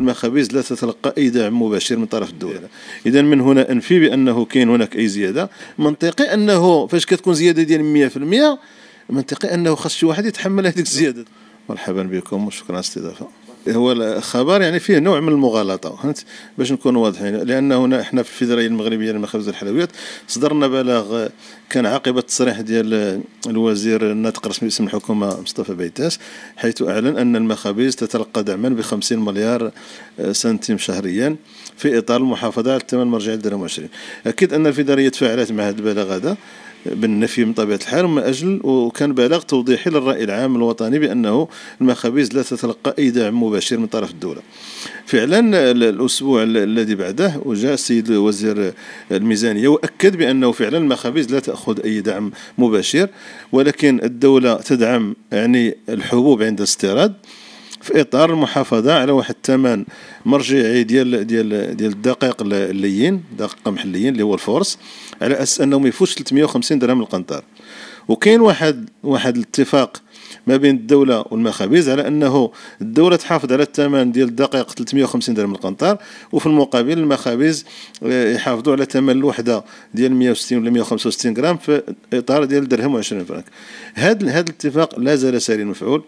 المخابز لا تتلقى اي دعم مباشر من طرف الدوله اذا من هنا انفي بانه كاين هناك اي زياده منطقي انه فاش كتكون زياده ديال 100% منطقي انه خاص شي واحد يتحمل هذيك الزياده مرحبا بكم وشكرا على الاستضافه هو الخبر يعني فيه نوع من المغالطه فهمت باش نكونوا واضحين لان هنا احنا في الفيدراليه المغربيه للمخابز الحلويات صدرنا بلاغ كان عقب التصريح ديال الوزير الناطق الرسمي باسم الحكومه مصطفى بيتاس حيث اعلن ان المخابز تتلقى دعما ب 50 مليار سنتيم شهريا في اطار المحافظه على الثمن المرجعي للدرهم 20 اكيد ان الفيدراليه تفاعلت مع هذا البلاغ هذا بالنفي من طبيعة الحال ومن أجل وكان بلاغ توضيحي للرأي العام الوطني بأنه المخابز لا تتلقى أي دعم مباشر من طرف الدولة فعلا الأسبوع الذي بعده وجاء السيد وزير الميزانية وأكد بأنه فعلا المخابز لا تأخذ أي دعم مباشر ولكن الدولة تدعم يعني الحبوب عند استيراد في اطار المحافظه على واحد الثمن مرجعي ديال ديال ديال الدقيق اللين دقيق القمح اللين اللي هو الفورس على اساس انه ما يفوتش 350 درهم القنطار وكاين واحد واحد الاتفاق ما بين الدولة والمخابز على أنه الدولة تحافظ على الثمن ديال الدقيق 350 درهم القنطار وفي المقابل المخابز آه، يحافظوا على ثمن الوحدة ديال 160 ولا 165 غرام في إطار ديال درهم و20 فرنك هذا هذا الاتفاق لا زال ساري المفعول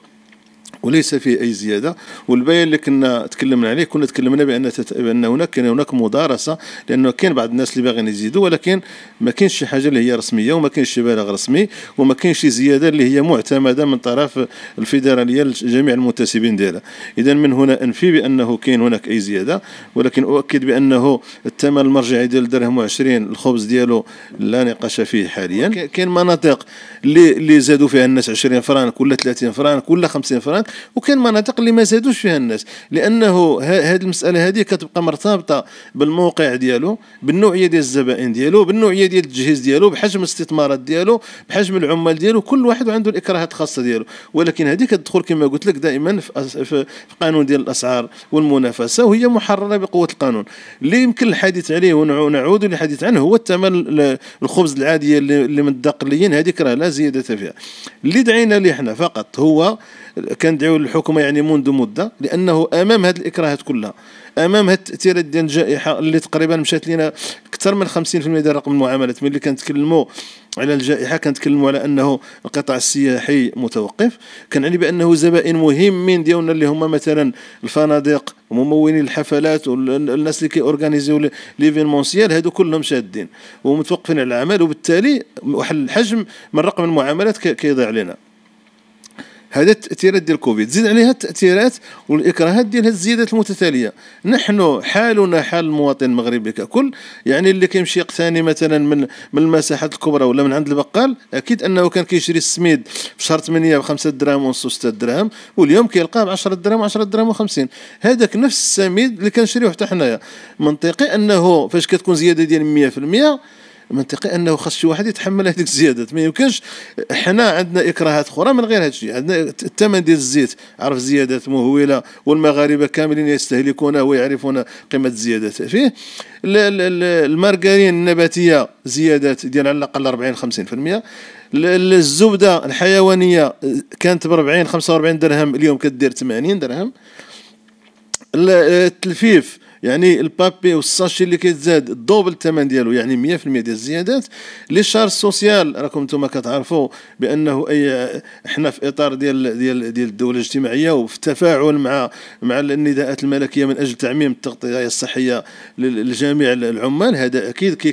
وليس فيه اي زياده والبيان اللي كنا تكلمنا عليه كنا تكلمنا بان تت... بان هناك كان هناك مدارسه لانه كاين بعض الناس اللي باغيين يزيدوا ولكن ما كاينش شي حاجه اللي هي رسميه وما كاينش شي بالغ رسمي وما كاينش شي زياده اللي هي معتمده من طرف الفيدراليه لجميع المنتسبين ديالها اذا من هنا انفي بانه كاين هناك اي زياده ولكن اؤكد بانه الثمن المرجعي ديال الدرهم و20 الخبز ديالو لا نقاش فيه حاليا كاين مناطق اللي اللي زادوا فيها الناس 20 فرانك ولا 30 فرانك ولا 50 فرانك وكاين مناطق اللي ما زادوش فيها الناس لانه هذه المساله هذه كتبقى مرتبطه بالموقع ديالو بالنوعيه ديال الزبائن ديالو بالنوعيه ديال التجهيز ديالو بحجم الاستثمارات ديالو بحجم العمال ديالو كل واحد عنده الاكراهات الخاصه ديالو ولكن هذه كتدخل كما قلت لك دائما في قانون ديال الاسعار والمنافسه وهي محرره بقوه القانون اللي يمكن الحديث عليه ونعود للحديث عنه هو الثمن الخبز العاديه اللي من الدقليين هذيك راه لا زياده فيها اللي دعينا ليه حنا فقط هو كان ديال الحكومه يعني منذ مده لانه امام هذه الاكراهات كلها امام هذه التاثيرات ديال الجائحه اللي تقريبا مشات لنا اكثر من 50% ديال رقم المعاملات ملي كنتكلموا على الجائحه كنتكلموا على انه القطاع السياحي متوقف كنعني بانه زبائن مهمين ديالنا اللي هما مثلا الفنادق وممولي الحفلات والناس اللي كيورغانيزيو ليفينمونسيال هادو كلهم شادين ومتوقفين على العمل وبالتالي واحد الحجم من رقم المعاملات كيضيع لنا هذا التاثيرات ديال كوفيد زيد عليها التاثيرات والاكراهات ديال هذه الزيادات المتتاليه نحن حالنا حال المواطن المغربي ككل يعني اللي كيمشي يقتني مثلا من من المساحات الكبرى ولا من عند البقال اكيد انه كان كيشري السميد في شهر 8 ب 5 دراهم ونص و 6 دراهم واليوم كيلقاه ب 10 دراهم 10 دراهم و50 هذاك نفس السميد اللي كنشريوه حتى حنايا منطقي انه فاش كتكون زياده ديال 100% منطقي انه خاص شي واحد يتحمل هذيك الزيادات ما يمكنش حنا عندنا اكراهات اخرى من غير هذا الشيء عندنا الثمن ديال الزيت عرف زيادات مهوله والمغاربه كاملين يستهلكونه ويعرفون قيمه الزيادات فيه المارغرين النباتيه زيادات ديال على الاقل 40 50% الزبده الحيوانيه كانت ب 40 45 درهم اليوم كدير 80 درهم التلفيف يعني البابي والساشي اللي كيتزاد الدوبل الثمن ديالو يعني 100% ديال الزيادات لي شار سوسيال راكم نتوما كتعرفوا بانه اي حنا في اطار ديال ديال ديال الدوله الاجتماعيه وفي التفاعل مع مع النداءات الملكيه من اجل تعميم التغطيه الصحيه لجميع العمال هذا اكيد كي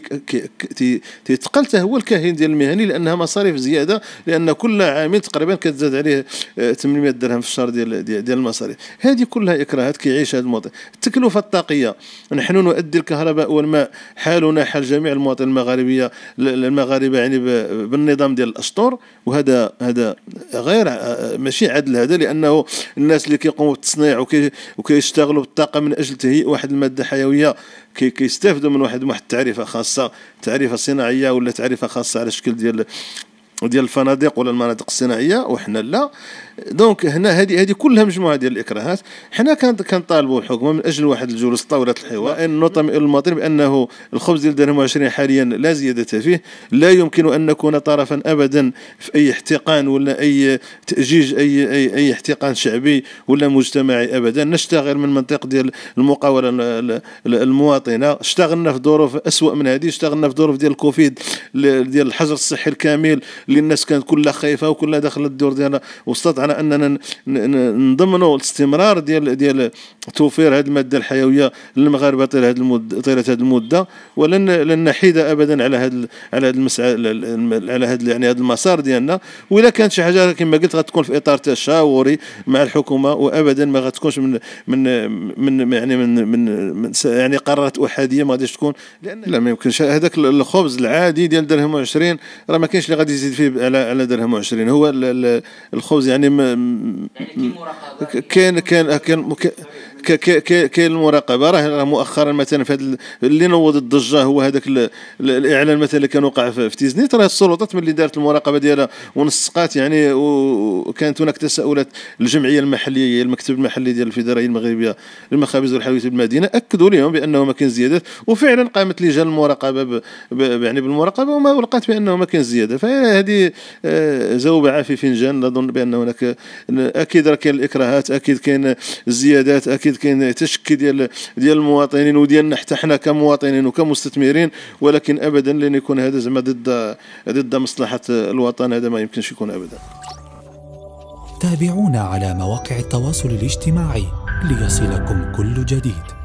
كي تيتقل حتى هو الكاهن ديال المهني لانها مصاريف زياده لان كل عامل تقريبا كتزاد عليه 800 آه، درهم في الشهر ديال ديال المصاريف هذه كلها اكراهات كيعيش هذا الموضوع التكلفه الطاقيه الوطنية نحن نؤدي الكهرباء والماء حالنا حال جميع المواطن المغاربية المغاربة يعني بالنظام ديال الأسطور وهذا هذا غير ماشي عدل هذا لأنه الناس اللي كيقوموا بالتصنيع وكيشتغلوا بالطاقة من أجل تهيئ واحد المادة حيوية كي كيستافدوا من واحد واحد التعريفه خاصه تعريفه صناعيه ولا تعريفه خاصه على شكل ديال ديال الفنادق ولا المناطق الصناعيه وحنا لا دونك هنا هذه هذه كلها مجموعه ديال الاكراهات حنا كان كنطالبوا الحكومه من اجل واحد الجلوس طاوله الحوار ان نطمئن المواطن بانه الخبز ديال درهم 20 حاليا لا زياده فيه لا يمكن ان نكون طرفا ابدا في اي احتقان ولا اي تاجيج اي اي, أي احتقان شعبي ولا مجتمعي ابدا نشتغل من منطق ديال المقاوله المواطنه اشتغلنا في ظروف اسوء من هذه اشتغلنا في ظروف ديال الكوفيد ديال الحجر الصحي الكامل اللي الناس كانت كلها خايفه وكلها داخله الدور ديالها واستطعنا على اننا نضمنوا الاستمرار ديال ديال توفير هذه الماده الحيويه للمغاربه طيله هذه المده طيله هذه المده ولن لن نحيد ابدا على هذا على هذا المسعى على هذا يعني هذا المسار ديالنا والا كانت شي حاجه كما قلت غتكون في اطار تشاوري مع الحكومه وابدا ما غتكونش من من من يعني من من, من يعني قرارات احاديه ما غاديش تكون لان لا ما يمكنش هذاك الخبز العادي ديال درهم و20 راه ما كاينش اللي غادي يزيد فيه على على درهم و20 هو الخبز يعني كاين كاين كاين كاين المراقبه راه مؤخرا مثلا في هذا اللي نوض الضجه هو هذاك الاعلان مثلا اللي كان وقع في تيزنيت راه السلطات ملي دارت المراقبه ديالها ونسقات يعني وكانت هناك تساؤلات الجمعيه المحليه المكتب المحلي ديال الفيدراليه المغربيه للمخابز والحويات بالمدينه اكدوا لهم بانه ما كاين زيادات وفعلا قامت لجان المراقبه ب... ب... يعني بالمراقبه وما ولقات بانه ما كاين زياده فهذه آه، زوبعه في فنجان نظن بان هناك اكيد راه كاين الاكراهات اكيد كاين الزيادات اكيد اكيد كاين تشكي ديال ديال المواطنين وديالنا حتى حنا كمواطنين وكمستثمرين ولكن ابدا لن يكون هذا زعما ضد ضد مصلحه الوطن هذا ما يمكنش يكون ابدا تابعونا على مواقع التواصل الاجتماعي ليصلكم كل جديد